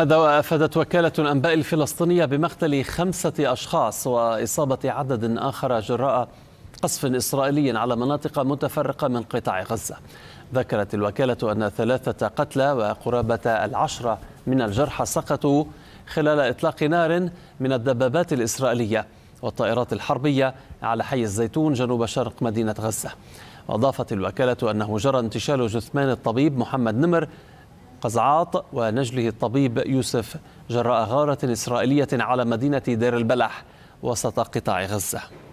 هذا وافادت وكاله الانباء الفلسطينيه بمقتل خمسه اشخاص واصابه عدد اخر جراء قصف اسرائيلي على مناطق متفرقه من قطاع غزه. ذكرت الوكاله ان ثلاثه قتلى وقرابه العشره من الجرحى سقطوا خلال اطلاق نار من الدبابات الاسرائيليه والطائرات الحربيه على حي الزيتون جنوب شرق مدينه غزه. واضافت الوكالة أنه جرى انتشال جثمان الطبيب محمد نمر قزعاط ونجله الطبيب يوسف جراء غارة إسرائيلية على مدينة دير البلح وسط قطاع غزة